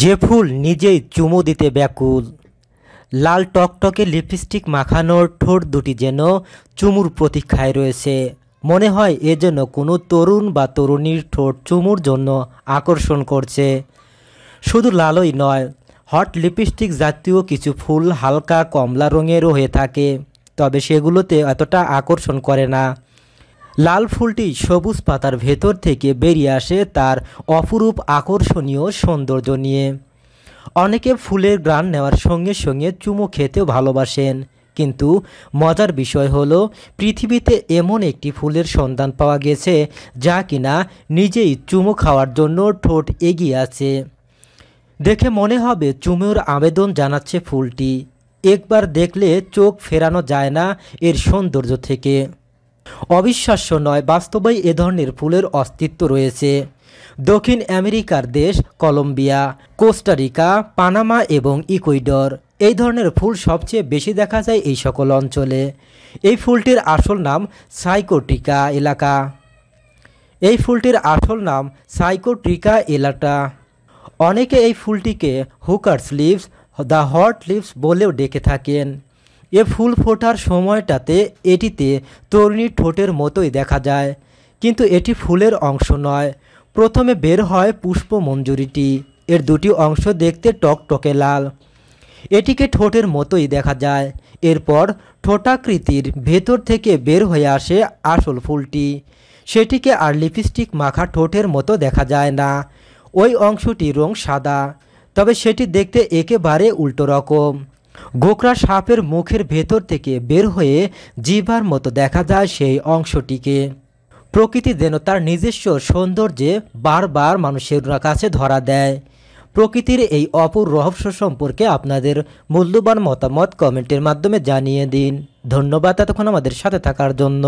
যে ফুল নিজেই চুমু দিতে ব্যাকুল লাল টকটকে লিপস্টিক মাখানোর ঠোঁট দুটি যেন চুমুর প্রতীক্ষায় রয়েছে মনে হয় এ যেন কোনো তরুণ বা তরুণীর ঠোঁট চুমুর জন্য আকর্ষণ করছে শুধু লালই নয় হট লিপস্টিক জাতীয় কিছু ফুল হালকা কমলা রঙেরও হয়ে থাকে তবে সেগুলোতে এতটা আকর্ষণ করে না লাল ফুলটি সবুজ পাতার ভেতর থেকে বেরিয়ে আসে তার অপরূপ আকর্ষণীয় সৌন্দর্য নিয়ে অনেকে ফুলের গ্রান নেওয়ার সঙ্গে সঙ্গে চুমু খেতেও ভালোবাসেন কিন্তু মজার বিষয় হল পৃথিবীতে এমন একটি ফুলের সন্ধান পাওয়া গেছে যা কিনা নিজেই চুমু খাওয়ার জন্য ঠোঁট এগিয়ে আছে দেখে মনে হবে চুমুর আবেদন জানাচ্ছে ফুলটি একবার দেখলে চোখ ফেরানো যায় না এর সৌন্দর্য থেকে অবিশ্বাস্য নয় বাস্তবেই এ ধরনের ফুলের অস্তিত্ব রয়েছে দক্ষিণ আমেরিকার দেশ কলম্বিয়া কোস্টারিকা পানামা এবং ইকুইডর এই ধরনের ফুল সবচেয়ে বেশি দেখা যায় এই সকল অঞ্চলে এই ফুলটির আসল নাম সাইকোটিকা এলাকা এই ফুলটির আসল নাম সাইকোট্রিকা এলাটা অনেকে এই ফুলটিকে hooker sleeves the hot leaves বলেও ডেকে থাকেন এ ফুল ফোটার সময়টাতে এটিতে তরুণী ঠোঁটের মতোই দেখা যায় কিন্তু এটি ফুলের অংশ নয় প্রথমে বের হয় পুষ্প মঞ্জুরিটি এর দুটি অংশ দেখতে টকটকে লাল এটিকে ঠোঁটের মতোই দেখা যায় এরপর ঠোঁটাকৃতির ভেতর থেকে বের হয়ে আসে আসল ফুলটি সেটিকে আর লিপস্টিক মাখা ঠোঁটের মতো দেখা যায় না ওই অংশটি রং সাদা তবে সেটি দেখতে একেবারে উল্টো রকম গোকরা সাপের মুখের ভেতর থেকে বের হয়ে জিভার মতো দেখা যায় সেই অংশটিকে প্রকৃতি যেন তার নিজস্ব সৌন্দর্যে বারবার মানুষের কাছে ধরা দেয় প্রকৃতির এই অপর রহস্য সম্পর্কে আপনাদের মূল্যবান মতামত কমেন্টের মাধ্যমে জানিয়ে দিন ধন্যবাদ এতক্ষণ আমাদের সাথে থাকার জন্য